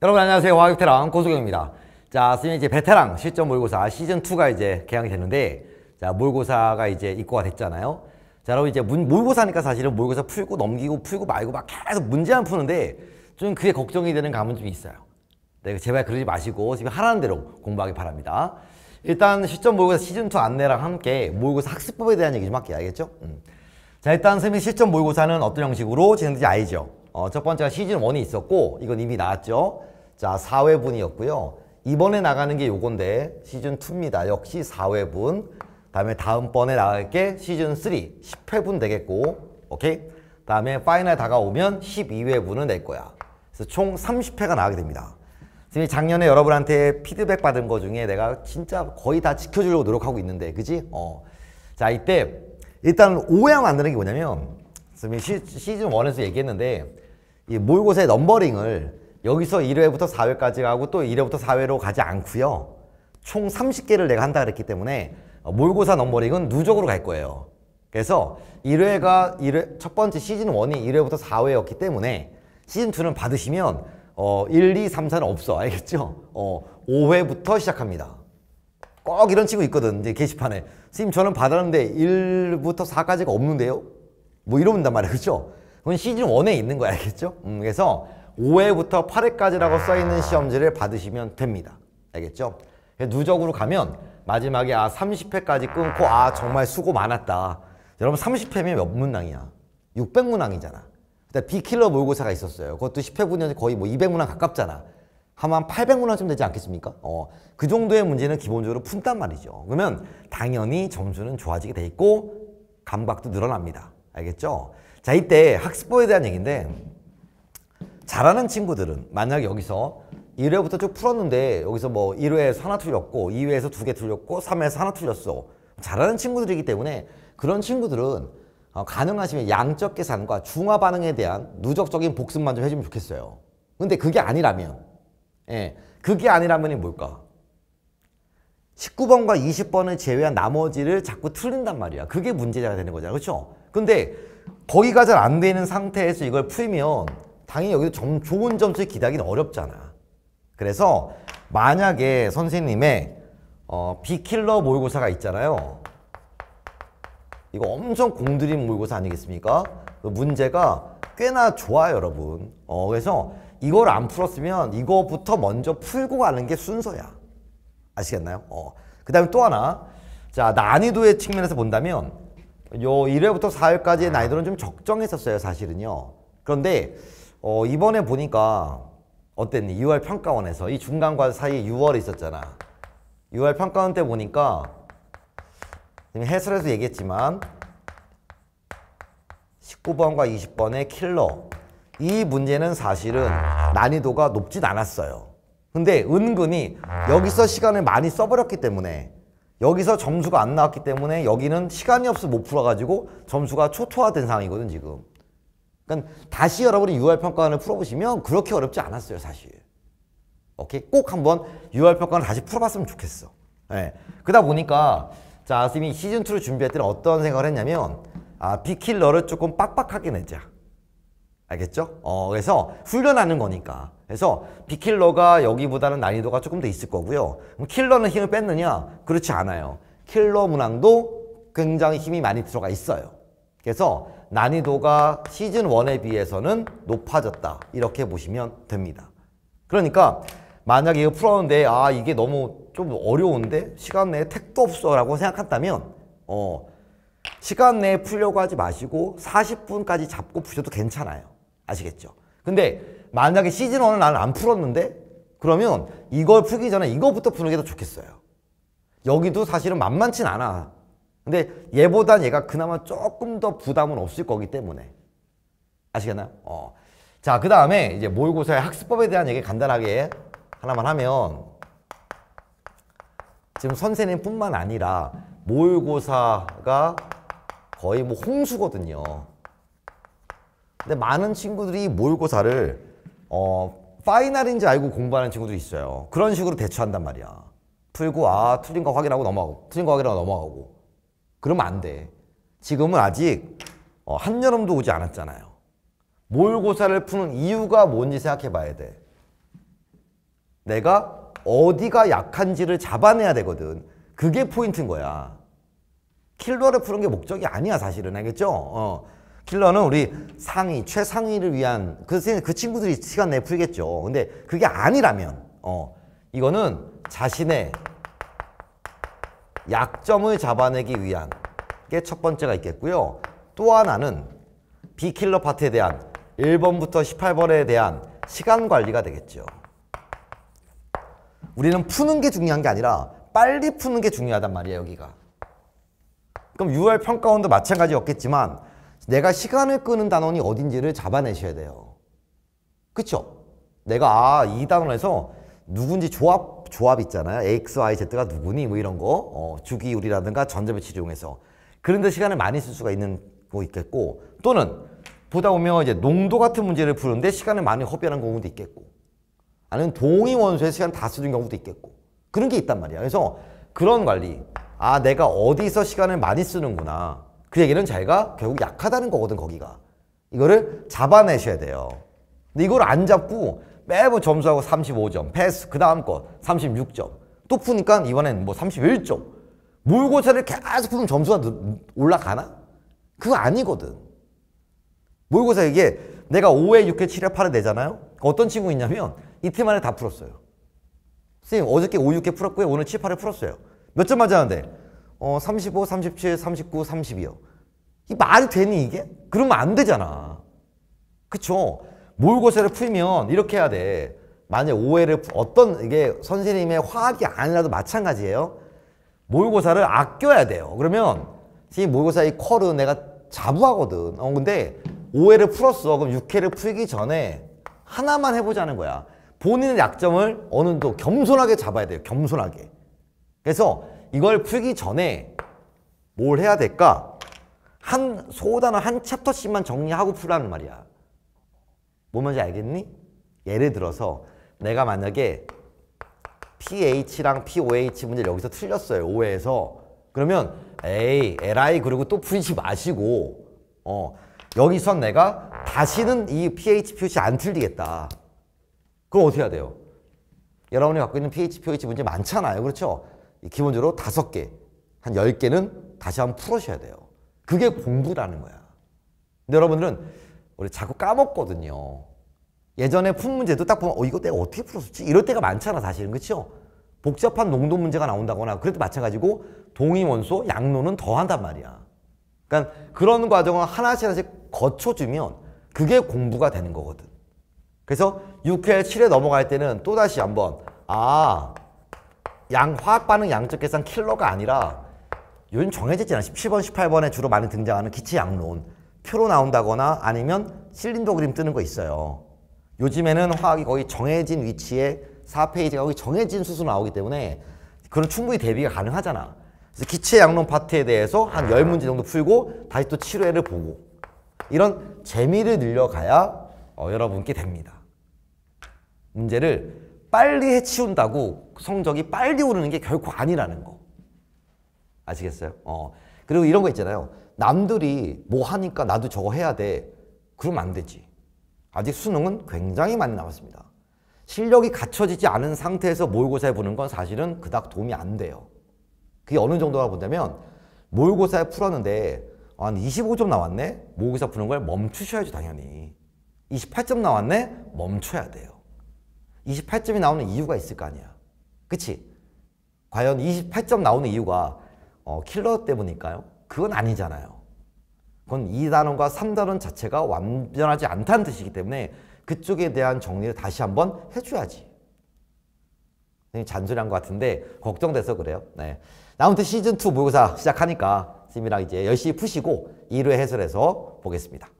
여러분 안녕하세요. 화학테랑 고수경입니다. 자, 선생님 이제 베테랑 실전 모의고사 시즌 2가 이제 개항이 됐는데 자, 모의고사가 이제 입고가 됐잖아요. 자, 여러분 이제 모의고사니까 사실은 모의고사 풀고 넘기고 풀고 말고 막 계속 문제만 푸는데 좀 그게 걱정이 되는 감은 좀 있어요. 네, 제발 그러지 마시고 지금 하라는 대로 공부하기 바랍니다. 일단 실전 모의고사 시즌 2 안내랑 함께 모의고사 학습법에 대한 얘기 좀 할게요. 알겠죠? 음. 자, 일단 선생님 실전 모의고사는 어떤 형식으로 진행되는지 알죠? 어, 첫 번째가 시즌 1이 있었고 이건 이미 나왔죠. 자 4회분이었고요. 이번에 나가는 게 요건데 시즌 2입니다. 역시 4회분. 다음에 다음번에 나갈 게 시즌 3 10회분 되겠고 오케이? 다음에 파이널 다가오면 12회분을 낼 거야. 그래서 총 30회가 나가게 됩니다. 지금 작년에 여러분한테 피드백 받은 거 중에 내가 진짜 거의 다 지켜주려고 노력하고 있는데 그지? 어. 자 이때 일단 오해하드안 되는 게 뭐냐면 지금 시즌 1에서 얘기했는데 이 모의고사의 넘버링을 여기서 1회부터 4회까지 가고 또 1회부터 4회로 가지 않고요. 총 30개를 내가 한다 그랬기 때문에 모의고사 어, 넘버링은 누적으로 갈 거예요. 그래서 1회가 1회, 첫 번째 시즌 1이 1회부터 4회였기 때문에 시즌 2는 받으시면 어, 1, 2, 3, 4는 없어. 알겠죠? 어, 5회부터 시작합니다. 꼭 이런 친구 있거든. 이제 게시판에. 선생님 저는 받았는데 1부터 4까지가 없는데요. 뭐 이러면 단 말이에요. 그렇죠? 그건 시즌 1에 있는 거 알겠죠? 음, 그래서 5회부터 8회까지라고 써있는 시험지를 받으시면 됩니다. 알겠죠? 누적으로 가면 마지막에 아 30회까지 끊고 아 정말 수고 많았다. 여러분 30회면 몇 문항이야? 600문항이잖아. 그때 비킬러 모고사가 있었어요. 그것도 10회 분야 거의 뭐 200문항 가깝잖아. 하면 800문항쯤 되지 않겠습니까? 어, 그 정도의 문제는 기본적으로 푼단 말이죠. 그러면 당연히 점수는 좋아지게 돼 있고 감각도 늘어납니다. 알겠죠? 자 이때 학습법에 대한 얘기인데 잘하는 친구들은 만약 여기서 1회부터 쭉 풀었는데 여기서 뭐 1회에서 하나 틀렸고 2회에서 두 개 틀렸고 3회에서 하나 틀렸어 잘하는 친구들이기 때문에 그런 친구들은 어, 가능하시면 양적 계산과 중화 반응에 대한 누적적인 복습만 좀 해주면 좋겠어요 근데 그게 아니라면 예, 그게 아니라면 뭘까 19번과 20번을 제외한 나머지를 자꾸 틀린단 말이야 그게 문제가 되는 거잖아 그렇죠? 근데 거기가 잘 안 되는 상태에서 이걸 풀면 당연히 여기서 좀 좋은 점수에 기대하기는 어렵잖아. 그래서 만약에 선생님의 어, 비킬러 모의고사가 있잖아요. 이거 엄청 공들인 모의고사 아니겠습니까? 그 문제가 꽤나 좋아요 여러분. 어, 그래서 이걸 안 풀었으면 이거부터 먼저 풀고 가는 게 순서야. 아시겠나요? 어. 그 다음에 또 하나. 자, 난이도의 측면에서 본다면 요 1회부터 4회까지의 난이도는 좀 적정했었어요, 사실은요. 그런데 어, 이번에 보니까 어땠니? 6월 평가원에서 이 중간과 사이에 6월이 있었잖아. 6월 평가원 때 보니까 해설에서 얘기했지만 19번과 20번의 킬러 이 문제는 사실은 난이도가 높진 않았어요. 근데 은근히 여기서 시간을 많이 써버렸기 때문에 여기서 점수가 안 나왔기 때문에 여기는 시간이 없어 못 풀어가지고 점수가 초토화된 상황이거든 지금. 그러니까 다시 여러분이 유활평가원을 풀어보시면 그렇게 어렵지 않았어요 사실. 오케이? 꼭 한번 유활평가원을 다시 풀어봤으면 좋겠어. 예. 네. 그러다 보니까 자, 선생님이 시즌2를 준비할 때는 어떤 생각을 했냐면 아, 비킬러를 조금 빡빡하게 내자. 알겠죠? 어, 그래서 훈련하는 거니까. 그래서 비킬러가 여기보다는 난이도가 조금 더 있을 거고요. 그럼 킬러는 힘을 뺐느냐? 그렇지 않아요. 킬러 문항도 굉장히 힘이 많이 들어가 있어요. 그래서 난이도가 시즌 1에 비해서는 높아졌다. 이렇게 보시면 됩니다. 그러니까 만약에 이거 풀었는데 아 이게 너무 좀 어려운데 시간 내에 택도 없어 라고 생각한다면 어 시간 내에 풀려고 하지 마시고 40분까지 잡고 푸셔도 괜찮아요. 아시겠죠? 근데 만약에 시즌 1을 나는 안 풀었는데 그러면 이걸 풀기 전에 이거부터 푸는 게 더 좋겠어요. 여기도 사실은 만만치 않아. 근데 얘보단 얘가 그나마 조금 더 부담은 없을 거기 때문에 아시겠나요? 어. 자, 그 다음에 이제 모의고사의 학습법에 대한 얘기 간단하게 하나만 하면 지금 선생님뿐만 아니라 모의고사가 거의 뭐 홍수거든요. 근데 많은 친구들이 모의고사를 어 파이널인지 알고 공부하는 친구도 있어요. 그런 식으로 대처한단 말이야. 풀고 아 틀린 거 확인하고 넘어가고 틀린 거 확인하고 넘어가고 그러면 안 돼. 지금은 아직 어, 한여름도 오지 않았잖아요. 모의고사를 푸는 이유가 뭔지 생각해 봐야 돼. 내가 어디가 약한지를 잡아내야 되거든. 그게 포인트인 거야. 킬러를 푸는 게 목적이 아니야 사실은 알겠죠? 어. 킬러는 우리 상위, 최상위를 위한 그, 그 친구들이 시간 내에 풀겠죠. 근데 그게 아니라면 어, 이거는 자신의 약점을 잡아내기 위한 게 첫 번째가 있겠고요. 또 하나는 비킬러 파트에 대한 1번부터 18번에 대한 시간 관리가 되겠죠. 우리는 푸는 게 중요한 게 아니라 빨리 푸는 게 중요하단 말이에요, 여기가. 그럼 6월 평가원도 마찬가지였겠지만 내가 시간을 끄는 단원이 어딘지를 잡아내셔야 돼요. 그쵸? 내가 아, 이 단원에서 누군지 조합, 조합 있잖아요. X, Y, Z가 누구니? 뭐 이런 거. 어, 주기율이라든가 전자배치 이용해서. 그런데 시간을 많이 쓸 수가 있는 거 있겠고 또는 보다 보면 이제 농도 같은 문제를 푸는데 시간을 많이 허비하는 경우도 있겠고 아니면 동의 원소의 시간 다 쓰는 경우도 있겠고 그런 게 있단 말이야. 그래서 그런 관리. 아, 내가 어디서 시간을 많이 쓰는구나. 그 얘기는 자기가 결국 약하다는 거거든 거기가 이거를 잡아내셔야 돼요 근데 이걸 안 잡고 매번 점수하고 35점 패스 그 다음 거 36점 또 푸니까 이번엔 뭐 31점 모의고사를 계속 푸면 점수가 올라가나? 그거 아니거든 모의고사 이게 내가 5회, 6회, 7회, 8회 내잖아요 어떤 친구 있냐면 이틀 만에 다 풀었어요 선생님 어저께 5, 6회 풀었고요 오늘 7, 8회 풀었어요 몇 점 맞았는데 어, 35, 37, 39, 30이요. 이 말이 되니 이게? 그러면 안 되잖아. 그쵸? 모고사를 풀면 이렇게 해야 돼. 만약 오해를 어떤 이게 선생님의 화학이 아니라도 마찬가지예요. 모고사를 아껴야 돼요. 그러면 선생님 모고사이 컬은 내가 자부하거든. 어 근데 오해를 풀었어. 그럼 6회를 풀기 전에 하나만 해보자는 거야. 본인의 약점을 어느 정도 겸손하게 잡아야 돼요. 겸손하게. 그래서 이걸 풀기 전에 뭘 해야 될까? 한 소단어 한 챕터씩만 정리하고 풀라는 말이야. 뭐 뭔지 알겠니? 예를 들어서 내가 만약에 PH랑 POH 문제 여기서 틀렸어요. 5회에서. 그러면 에이, LI 그리고 또 풀지 마시고 어 여기선 내가 다시는 이 PH, POH 안 틀리겠다. 그럼 어떻게 해야 돼요? 여러분이 갖고 있는 PH, POH 문제 많잖아요. 그렇죠? 기본적으로 다섯 개, 한 열 개는 다시 한번 풀으셔야 돼요. 그게 공부라는 거야. 근데 여러분들은 우리 자꾸 까먹거든요. 예전에 푼 문제도 딱 보면 어 이거 내가 어떻게 풀었지? 이럴 때가 많잖아 사실은 그렇죠? 복잡한 농도 문제가 나온다거나 그래도 마찬가지고 동의원소 양론은 더한단 말이야. 그러니까 그런 과정을 하나씩 하나씩 거쳐주면 그게 공부가 되는 거거든. 그래서 6회, 7회 넘어갈 때는 또다시 한번 아양 화학 반응 양적 계산 킬러가 아니라 요즘 정해졌지 않아 17번, 18번에 주로 많이 등장하는 기체 양론 표로 나온다거나 아니면 실린더 그림 뜨는 거 있어요. 요즘에는 화학이 거의 정해진 위치에 4페이지가 거의 정해진 수순으로 나오기 때문에 그런 충분히 대비가 가능하잖아. 그래서 기체 양론 파트에 대해서 한 열문제 정도 풀고 다시 또 7회를 보고 이런 재미를 늘려가야 어, 여러분께 됩니다. 문제를 빨리 해치운다고 성적이 빨리 오르는 게 결코 아니라는 거. 아시겠어요? 어. 그리고 이런 거 있잖아요. 남들이 뭐 하니까 나도 저거 해야 돼. 그럼 안 되지. 아직 수능은 굉장히 많이 남았습니다. 실력이 갖춰지지 않은 상태에서 모의고사에 보는 건 사실은 그닥 도움이 안 돼요. 그게 어느 정도가 보냐면 모의고사에 풀었는데 한 25점 나왔네? 모의고사 푸는 걸 멈추셔야죠 당연히. 28점 나왔네? 멈춰야 돼요. 28점이 나오는 이유가 있을 거 아니야. 그치? 과연 28점 나오는 이유가 어, 킬러 때문일까요? 그건 아니잖아요. 그건 2단원과 3단원 자체가 완전하지 않다는 뜻이기 때문에 그쪽에 대한 정리를 다시 한번 해줘야지. 잔소리한 것 같은데 걱정돼서 그래요. 네. 아무튼 시즌2 모의고사 시작하니까 쌤이랑 이제 열심히 푸시고 1회 해설해서 보겠습니다.